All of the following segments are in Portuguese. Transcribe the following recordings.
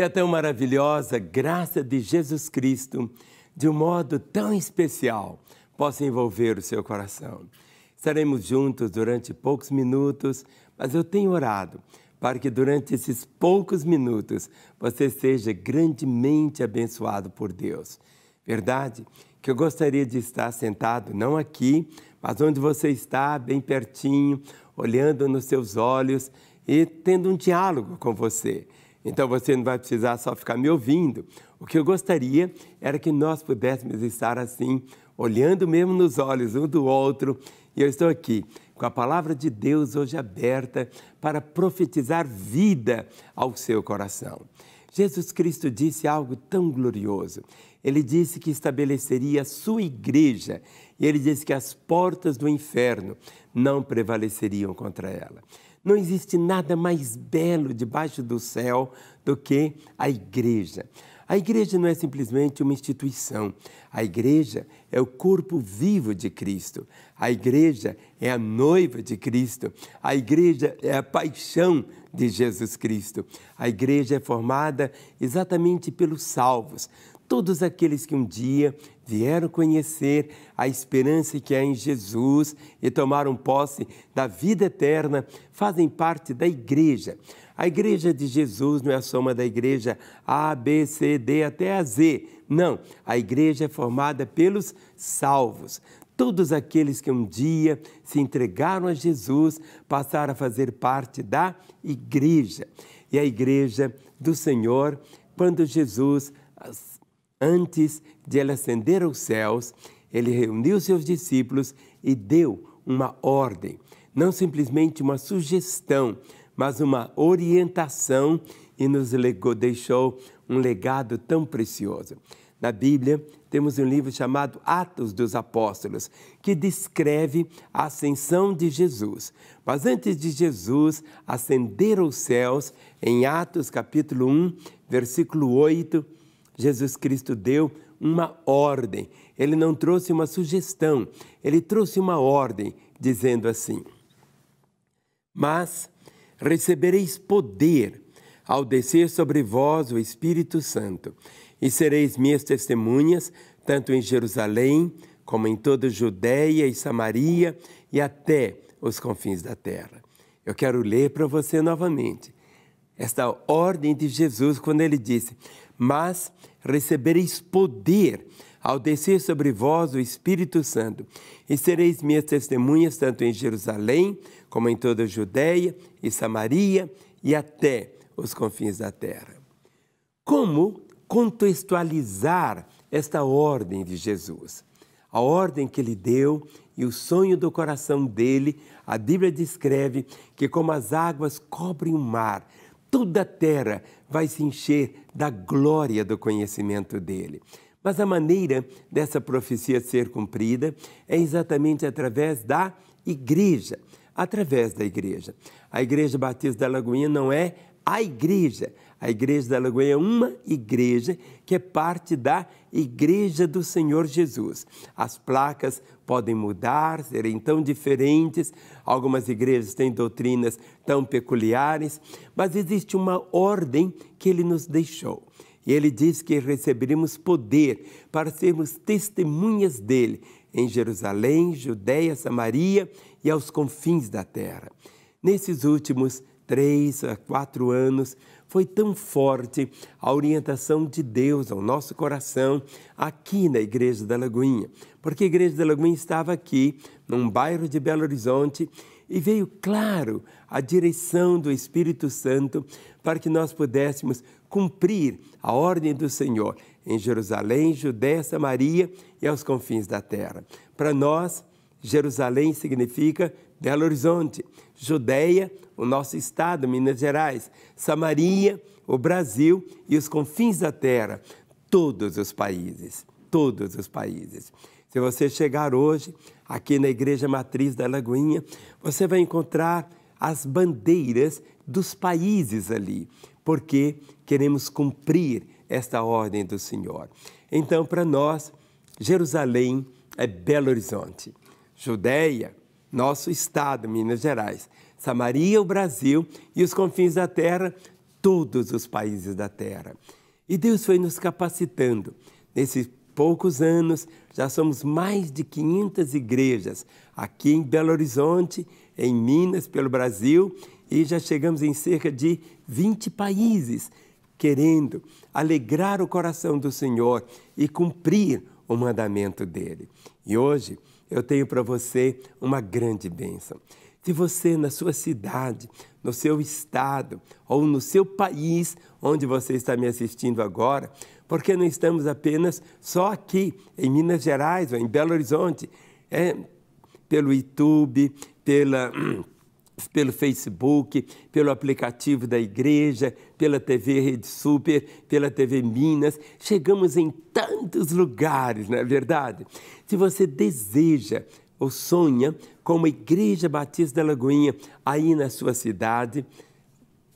que a é tão maravilhosa graça de Jesus Cristo, de um modo tão especial, possa envolver o seu coração. Estaremos juntos durante poucos minutos, mas eu tenho orado para que durante esses poucos minutos você seja grandemente abençoado por Deus. Verdade? Que eu gostaria de estar sentado, não aqui, mas onde você está, bem pertinho, olhando nos seus olhos e tendo um diálogo com você. Então você não vai precisar só ficar me ouvindo. O que eu gostaria era que nós pudéssemos estar assim, olhando mesmo nos olhos um do outro. E eu estou aqui com a palavra de Deus hoje aberta para profetizar vida ao seu coração. Jesus Cristo disse algo tão glorioso. Ele disse que estabeleceria a sua igreja e ele disse que as portas do inferno não prevaleceriam contra ela. Não existe nada mais belo debaixo do céu do que a igreja. A igreja não é simplesmente uma instituição. A igreja é o corpo vivo de Cristo. A igreja é a noiva de Cristo. A igreja é a paixão de Jesus Cristo. A igreja é formada exatamente pelos salvos, todos aqueles que um dia vieram conhecer a esperança que há em Jesus e tomaram posse da vida eterna, fazem parte da igreja. A igreja de Jesus não é a soma da igreja A, B, C, D até a Z. Não, a igreja é formada pelos salvos. Todos aqueles que um dia se entregaram a Jesus passaram a fazer parte da igreja. E a igreja do Senhor, quando Jesus Antes de ele ascender aos céus, ele reuniu seus discípulos e deu uma ordem, não simplesmente uma sugestão, mas uma orientação e nos legou, deixou um legado tão precioso. Na Bíblia, temos um livro chamado Atos dos Apóstolos, que descreve a ascensão de Jesus. Mas antes de Jesus ascender aos céus, em Atos capítulo 1, versículo 8, Jesus Cristo deu uma ordem, ele não trouxe uma sugestão, ele trouxe uma ordem, dizendo assim: Mas recebereis poder ao descer sobre vós o Espírito Santo, e sereis minhas testemunhas, tanto em Jerusalém, como em toda Judéia e Samaria e até os confins da terra. Eu quero ler para você novamente esta ordem de Jesus quando ele disse: mas recebereis poder ao descer sobre vós o Espírito Santo, e sereis minhas testemunhas tanto em Jerusalém, como em toda a Judéia e Samaria e até os confins da terra. Como contextualizar esta ordem de Jesus? A ordem que ele deu e o sonho do coração dele, a Bíblia descreve que, como as águas cobrem o mar, toda a terra vai se encher da glória do conhecimento dele. Mas a maneira dessa profecia ser cumprida é exatamente através da igreja. Através da igreja. A Igreja Batista da Lagoinha não é a igreja. A igreja da Lagoinha é uma igreja que é parte da Igreja do Senhor Jesus. As placas podem mudar, serem tão diferentes, algumas igrejas têm doutrinas tão peculiares, mas existe uma ordem que ele nos deixou. E ele diz que receberemos poder para sermos testemunhas dele em Jerusalém, Judéia, Samaria e aos confins da terra. Nesses últimos três a quatro anos, foi tão forte a orientação de Deus ao nosso coração aqui na Igreja da Lagoinha. Porque a Igreja da Lagoinha estava aqui, num bairro de Belo Horizonte, e veio claro a direção do Espírito Santo para que nós pudéssemos cumprir a ordem do Senhor em Jerusalém, Judéia, Samaria e aos confins da terra. Para nós, Jerusalém significa Belo Horizonte, Judeia, o nosso estado, Minas Gerais, Samaria, o Brasil e os confins da terra, todos os países, todos os países. Se você chegar hoje aqui na Igreja Matriz da Lagoinha, você vai encontrar as bandeiras dos países ali, porque queremos cumprir esta ordem do Senhor. Então, para nós, Jerusalém é Belo Horizonte, Judeia nosso estado, Minas Gerais, Samaria, o Brasil e os confins da terra, todos os países da terra. E Deus foi nos capacitando. Nesses poucos anos, já somos mais de 500 igrejas aqui em Belo Horizonte, em Minas, pelo Brasil, e já chegamos em cerca de 20 países, querendo alegrar o coração do Senhor e cumprir o mandamento dele. E hoje, eu tenho para você uma grande bênção. Se você, na sua cidade, no seu estado ou no seu país onde você está me assistindo agora, porque não estamos apenas só aqui em Minas Gerais ou em Belo Horizonte, é pelo YouTube, pela hum, pelo Facebook, pelo aplicativo da igreja, pela TV Rede Super, pela TV Minas. Chegamos em tantos lugares, não é verdade? Se você deseja ou sonha com uma igreja batista da Lagoinha aí na sua cidade,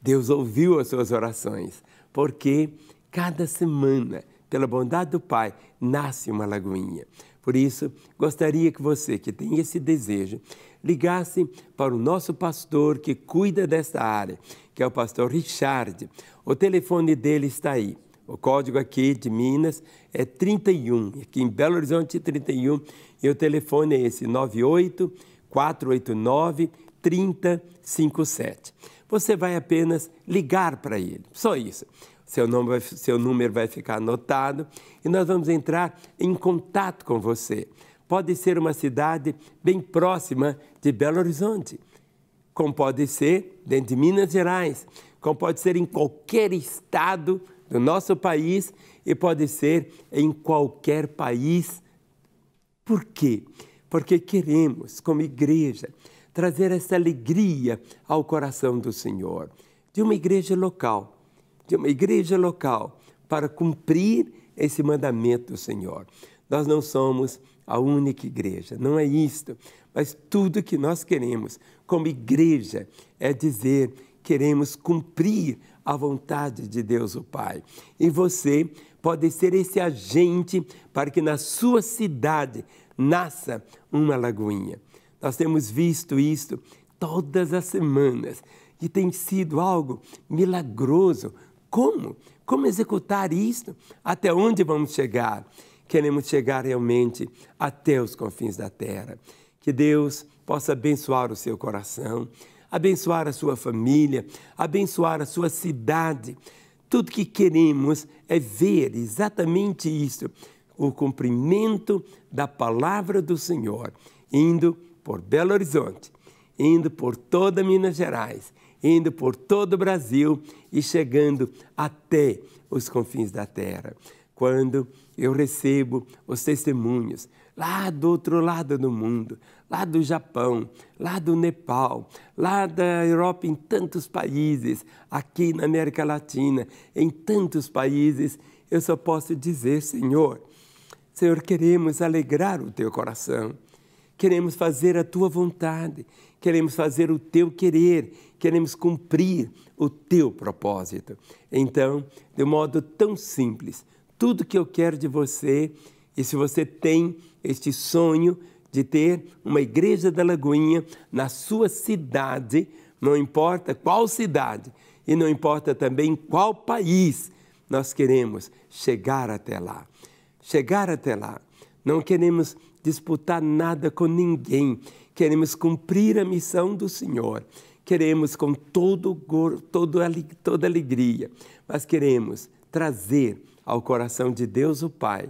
Deus ouviu as suas orações, porque cada semana pela bondade do Pai, nasce uma lagoinha. Por isso, gostaria que você que tem esse desejo ligasse para o nosso pastor que cuida desta área, que é o pastor Richard. O telefone dele está aí. O código aqui de Minas é 31, aqui em Belo Horizonte 31, e o telefone é esse 98 489 3057. Você vai apenas ligar para ele, só isso seu, nome vai, seu número vai ficar anotado e nós vamos entrar em contato com você. Pode ser uma cidade bem próxima de Belo Horizonte, como pode ser dentro de Minas Gerais, como pode ser em qualquer estado do nosso país e pode ser em qualquer país. Por quê? Porque queremos, como igreja, trazer essa alegria ao coração do Senhor, de uma igreja local de uma igreja local para cumprir esse mandamento do Senhor. Nós não somos a única igreja, não é isto, mas tudo que nós queremos como igreja é dizer: queremos cumprir a vontade de Deus o Pai. E você pode ser esse agente para que na sua cidade nasça uma lagoinha. Nós temos visto isto todas as semanas e tem sido algo milagroso como? Como executar isso? Até onde vamos chegar? Queremos chegar realmente até os confins da terra. Que Deus possa abençoar o seu coração, abençoar a sua família, abençoar a sua cidade. Tudo que queremos é ver exatamente isso, o cumprimento da palavra do Senhor, indo por Belo Horizonte, indo por toda Minas Gerais indo por todo o Brasil e chegando até os confins da terra. Quando eu recebo os testemunhos lá do outro lado do mundo, lá do Japão, lá do Nepal, lá da Europa, em tantos países, aqui na América Latina, em tantos países, eu só posso dizer, Senhor, Senhor, queremos alegrar o teu coração queremos fazer a tua vontade, queremos fazer o teu querer, queremos cumprir o teu propósito. Então, de um modo tão simples, tudo que eu quero de você, e se você tem este sonho de ter uma igreja da Lagoinha na sua cidade, não importa qual cidade e não importa também qual país, nós queremos chegar até lá. Chegar até lá. Não queremos disputar nada com ninguém. Queremos cumprir a missão do Senhor. Queremos com todo todo, toda alegria, mas queremos trazer ao coração de Deus o Pai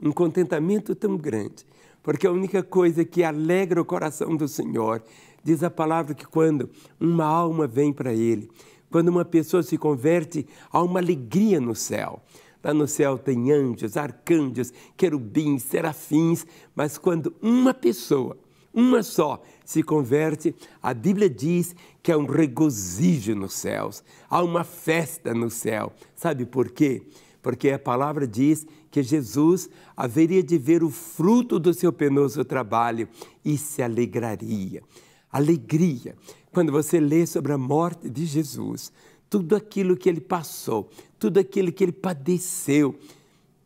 um contentamento tão grande, porque a única coisa que alegra o coração do Senhor, diz a palavra que quando uma alma vem para Ele, quando uma pessoa se converte, há uma alegria no céu. Lá no céu tem anjos, arcanjos, querubins, serafins, mas quando uma pessoa, uma só, se converte, a Bíblia diz que há um regozijo nos céus, há uma festa no céu. Sabe por quê? Porque a palavra diz que Jesus haveria de ver o fruto do seu penoso trabalho e se alegraria. Alegria. Quando você lê sobre a morte de Jesus, tudo aquilo que ele passou, tudo aquilo que ele padeceu.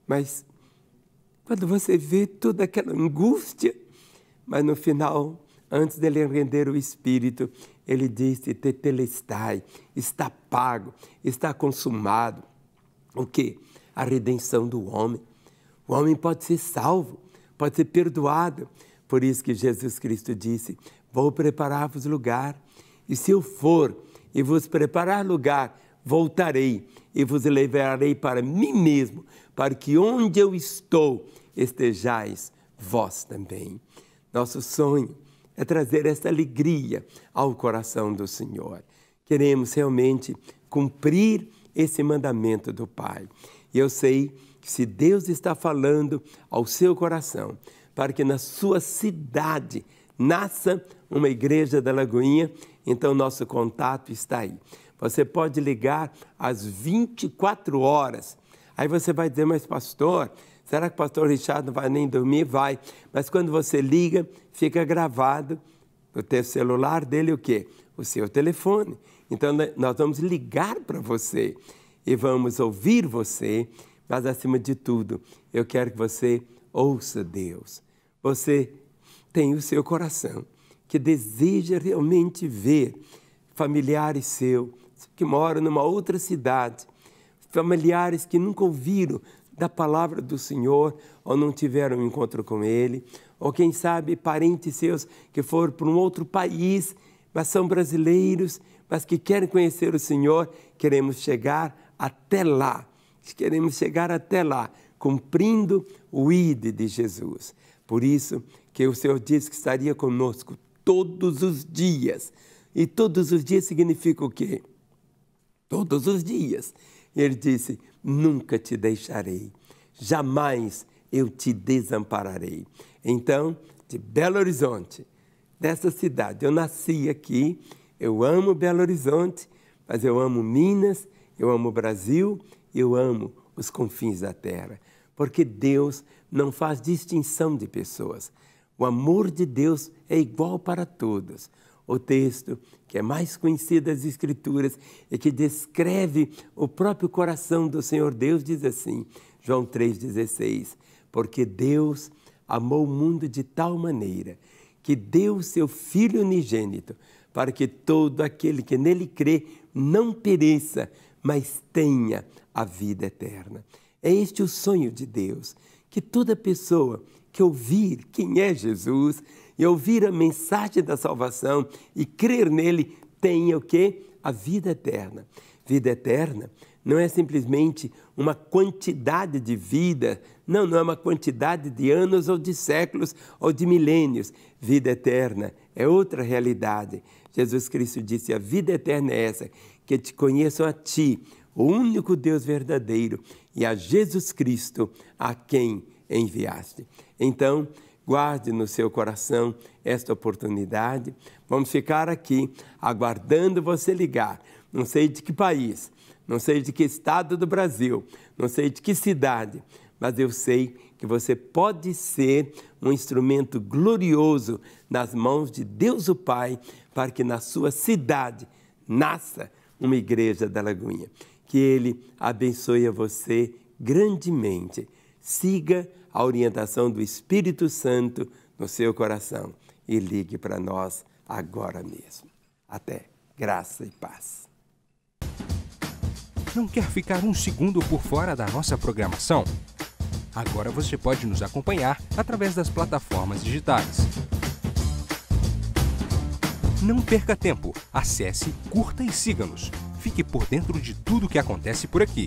Mas quando você vê toda aquela angústia, mas no final, antes dele render o espírito, ele disse: Tetelestai, está pago, está consumado. O que? A redenção do homem. O homem pode ser salvo, pode ser perdoado. Por isso que Jesus Cristo disse: Vou preparar-vos lugar. E se eu for, e vos preparar lugar, voltarei e vos levarei para mim mesmo, para que onde eu estou estejais vós também. Nosso sonho é trazer esta alegria ao coração do Senhor. Queremos realmente cumprir esse mandamento do Pai. E eu sei que se Deus está falando ao seu coração, para que na sua cidade nasça uma igreja da Lagoinha, então nosso contato está aí. Você pode ligar às 24 horas. Aí você vai dizer, mas pastor, será que o pastor Richard não vai nem dormir? Vai. Mas quando você liga, fica gravado no teu celular dele o quê? O seu telefone. Então né, nós vamos ligar para você e vamos ouvir você, mas acima de tudo, eu quero que você ouça Deus. Você tem o seu coração, que deseja realmente ver familiares seus que moram numa outra cidade, familiares que nunca ouviram da palavra do Senhor ou não tiveram um encontro com Ele, ou quem sabe parentes seus que foram para um outro país, mas são brasileiros, mas que querem conhecer o Senhor, queremos chegar até lá, queremos chegar até lá, cumprindo o ID de Jesus. Por isso, que o Senhor disse que estaria conosco todos os dias. E todos os dias significa o quê? Todos os dias. Ele disse: Nunca te deixarei, jamais eu te desampararei. Então, de Belo Horizonte, dessa cidade, eu nasci aqui, eu amo Belo Horizonte, mas eu amo Minas, eu amo Brasil, eu amo os confins da terra, porque Deus não faz distinção de pessoas. O amor de Deus é igual para todos. O texto que é mais conhecido das Escrituras e que descreve o próprio coração do Senhor Deus diz assim, João 3,16: Porque Deus amou o mundo de tal maneira que deu seu Filho unigênito, para que todo aquele que nele crê não pereça, mas tenha a vida eterna. É este o sonho de Deus, que toda pessoa que ouvir quem é Jesus e ouvir a mensagem da salvação e crer nele tenha o quê? A vida eterna. Vida eterna não é simplesmente uma quantidade de vida, não, não é uma quantidade de anos ou de séculos ou de milênios. Vida eterna é outra realidade. Jesus Cristo disse: a vida eterna é essa, que te conheçam a ti, o único Deus verdadeiro, e a Jesus Cristo, a quem enviaste. Então, guarde no seu coração esta oportunidade. Vamos ficar aqui aguardando você ligar. Não sei de que país, não sei de que estado do Brasil, não sei de que cidade, mas eu sei que você pode ser um instrumento glorioso nas mãos de Deus o Pai para que na sua cidade nasça uma igreja da Lagoinha. Que Ele abençoe a você grandemente siga a orientação do Espírito Santo no seu coração e ligue para nós agora mesmo. Até graça e paz. Não quer ficar um segundo por fora da nossa programação? Agora você pode nos acompanhar através das plataformas digitais. Não perca tempo, acesse, curta e siga-nos. Fique por dentro de tudo o que acontece por aqui.